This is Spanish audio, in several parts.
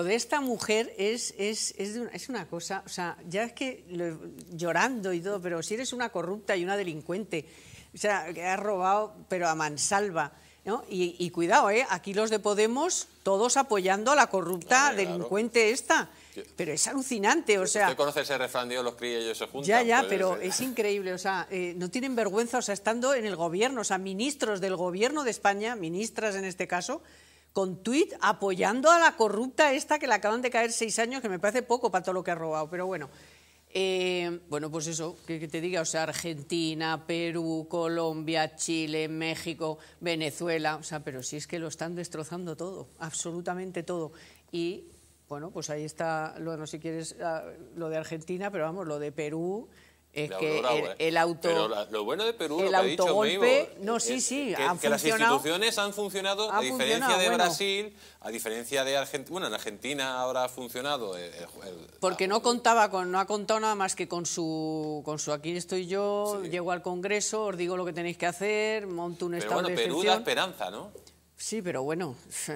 Lo de esta mujer es, es, es, una, es, una, cosa, o sea, ya es que llorando y todo, pero si eres una corrupta y una delincuente, o sea, que has robado, pero a mansalva, ¿no? Y, cuidado, ¿eh? Aquí los de Podemos, todos apoyando a la corrupta delincuente esta. Pero es alucinante, o sea... Usted conoce ese refrán, los críos y ellos se juntan. Ya, ya, pues, pero eh. es increíble, o sea, eh, no tienen vergüenza, o sea, estando en el gobierno, o sea, ministros del gobierno de España, ministras en este caso, con tuit apoyando a la corrupta esta que le acaban de caer seis años, que me parece poco para todo lo que ha robado, pero bueno. Eh, bueno, pues eso, que, te diga, o sea, Argentina, Perú, Colombia, Chile, México, Venezuela, o sea, pero si es que lo están destrozando todo, absolutamente todo. Y bueno, pues ahí está, sé si quieres, ah, lo de Argentina, pero vamos, lo de Perú, es que el, ¿eh? pero lo bueno de Perú lo que ha dicho no eh, sí sí es, que, que las instituciones han funcionado a diferencia de Brasil a diferencia de Argentina bueno en Argentina ahora ha funcionado eh, porque no contaba con no ha contado nada más que con su con su aquí estoy yo llego al Congreso os digo lo que tenéis que hacer monto un estado pero estado bueno, Perú da esperanza no sí pero bueno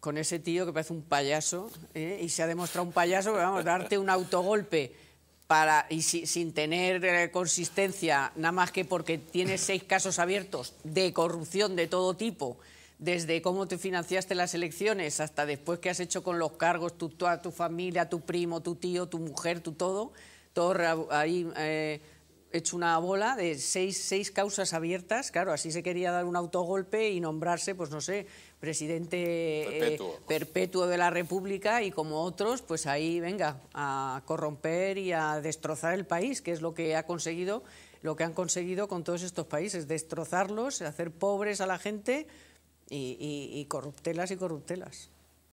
con ese tío que parece un payaso y se ha demostrado un payaso vamos darte un autogolpe para, y sin tener eh, consistencia, nada más que porque tienes seis casos abiertos de corrupción de todo tipo, desde cómo te financiaste las elecciones hasta después que has hecho con los cargos, tu, tu, familia, tu primo, tu tío, tu mujer, tu todo, todo ahí eh, hecho una bola de seis, causas abiertas. Claro, así se quería dar un autogolpe y nombrarse, pues no sé, presidente eh, perpetuo, de la República y como otros, pues ahí venga, a corromper y a destrozar el país, que es lo que ha conseguido, lo que han conseguido con todos estos países, destrozarlos, hacer pobres a la gente y corruptelas y corruptelas.